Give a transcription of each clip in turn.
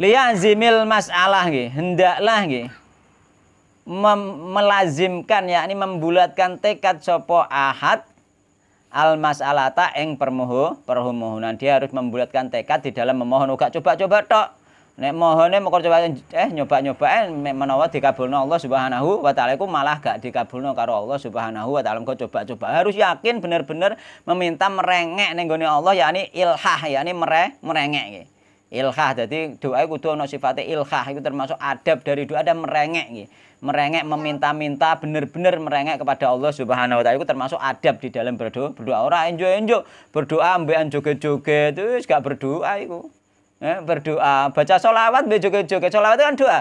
liyazimil masalah nggih, hendaklah nggih melazimkan yakni membulatkan tekad sopo ahad al masalata Eng permohon permohonan dia harus membulatkan tekad di dalam memohon uga coba-coba tok nek mohone mau coba eh nyoba-nyoba eh menawa dikabulno Allah Subhanahu wa taala iku malah gak dikabulno karo Allah Subhanahu wa taala kok coba-coba harus yakin bener-bener meminta merengek ning Allah yakni ilhah yakni mere merengek gih ilhah jadi doa itu no sifatnya ilhah itu termasuk adab dari doa ada merengek gitu, merengek meminta-minta bener-bener merengek kepada Allah Subhanahu wa taala itu termasuk adab di dalam berdoa berdoa orang enjo-enjo berdoa ambekan joget-joget itu gak berdoa itu, eh, berdoa baca sholawat mbek joget-joget sholawat itu kan doa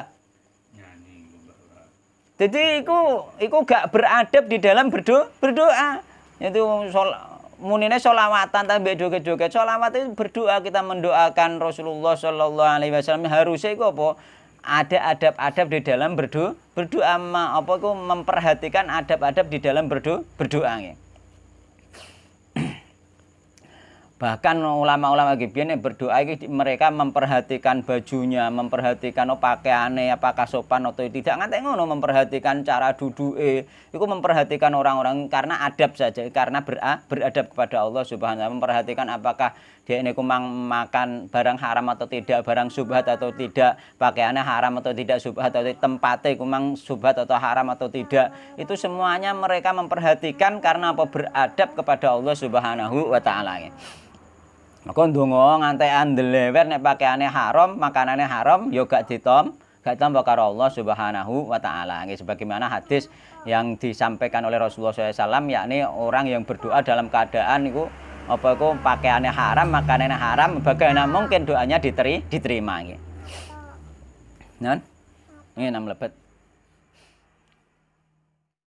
jadi iku iku gak beradab di dalam berdoa berdoa itu sholawat munine solawatan tapi joget-joget sholawat itu berdoa kita mendoakan Rasulullah Shallallahu Alaihi Wasallam harusnya itu apa ada adab-adab di dalam berdoa berdoa apa itu memperhatikan adab-adab di dalam berdoa berdoa ya. bahkan ulama-ulama yang berdoa mereka memperhatikan bajunya memperhatikan oh, pakaiannya apakah sopan atau tidak nggak ngono memperhatikan cara duduk eh itu memperhatikan orang-orang karena adab saja karena ber beradab kepada Allah subhanahu wa memperhatikan apakah dia ini kumang makan barang haram atau tidak barang subhat atau tidak pakaiannya haram atau tidak subhat atau tempatnya kumang subhat atau haram atau tidak itu semuanya mereka memperhatikan karena apa beradab kepada Allah subhanahu wa ta'ala maka ndonga nganti andelewer nek pakaiane haram, makanane haram yoga gak ditom, gak tambah karo Allah Subhanahu wa taala. Nggih sebagaimana hadis yang disampaikan oleh Rasulullah SAW yakni orang yang berdoa dalam keadaan itu apa itu pakaiannya haram, makanannya haram, bagaimana mungkin doanya diteri, diterima nggih. Nun. Ini enam lebet.